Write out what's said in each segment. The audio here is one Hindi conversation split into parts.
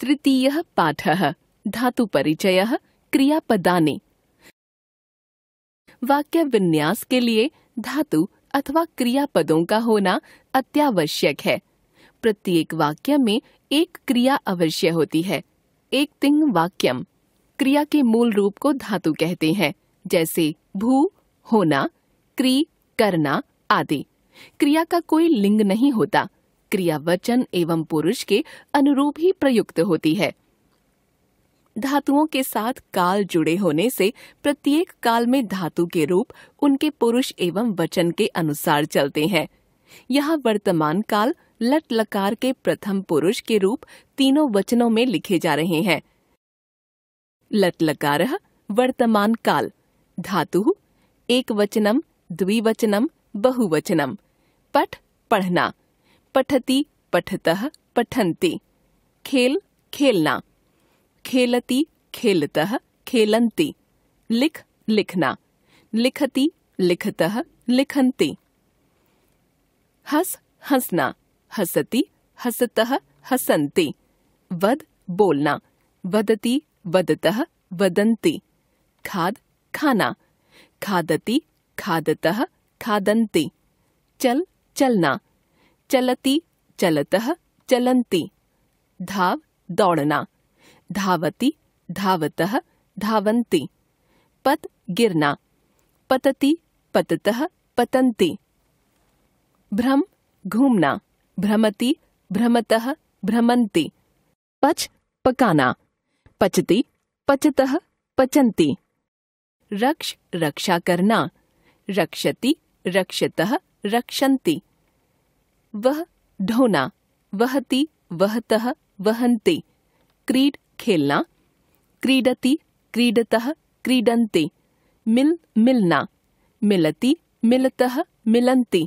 तृतीयः पाठः धातुपरिचयः क्रियापदानि वाक्य विन्यास के लिए धातु अथवा क्रियापदों का होना अत्यावश्यक है प्रत्येक वाक्य में एक क्रिया अवश्य होती है एक तिंग वाक्यम क्रिया के मूल रूप को धातु कहते हैं जैसे भू होना क्री करना आदि क्रिया का कोई लिंग नहीं होता क्रिया वचन एवं पुरुष के अनुरूप ही प्रयुक्त होती है धातुओं के साथ काल जुड़े होने से प्रत्येक काल में धातु के रूप उनके पुरुष एवं वचन के अनुसार चलते हैं यहाँ वर्तमान काल लट लकार के प्रथम पुरुष के रूप तीनों वचनों में लिखे जा रहे हैं लट लकार वर्तमान काल धातु एक वचनम द्विवचनम बहुवचनम पठ पढ़ना पठति पठतः पठन्ति खेल खेलना खेलति खेलतः खेलन्ति लिख लिखना लिखति लिखतः लिखन्ति हस हंसना हसति हसतः हसन्ति वद बोलना वदति वदतः वदन्ति खाद खाना खादति खादतः खादन्ति चल चलना चलती चलतः चलंती धाव दौड़ना धावती धावतः धावंती पत गिरना पतती पततः पतंती भ्रम घूमना भ्रमति भ्रमतः भ्रमंती पच पकाना पचती पचतः पचंती रक्ष रक्षा करना रक्षति रक्षतः रक्षंती वह ढोना वहती वहतः वहन्ते क्रीड खेलना क्रीडति क्रीडतः क्रीडन्ते मिल मिलना मिलति मिलतः मिलन्ते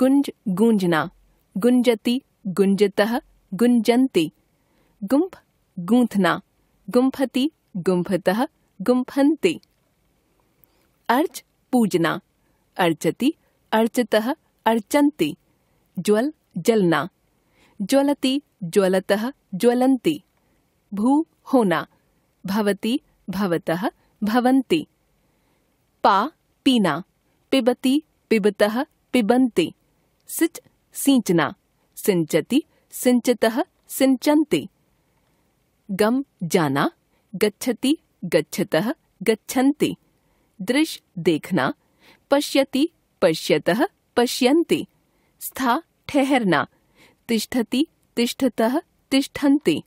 गुंज गूंजना गुंजति गुंजतः गुंजन्ते गुंफ गूंथना गुंफति गुंफतः गुंफन्ते अर्च पूजना अर्चति अर्चतः अर्चन्ति ज्वल जलना ज्वलति ज्वलतः ज्वलन्ति भू होना भवति भवतः भवन्ति पा पीना पिबति पिबतः पिबन्ति सिच सींचना सिंचति सिंचतः सिंचन्ति गम जाना गच्छति गच्छतः गच्छन्ति दृश देखना पश्यति पश्यतः पश्यन्ति स्था ठहरना तिष्ठति तिष्ठतः तिष्ठन्ति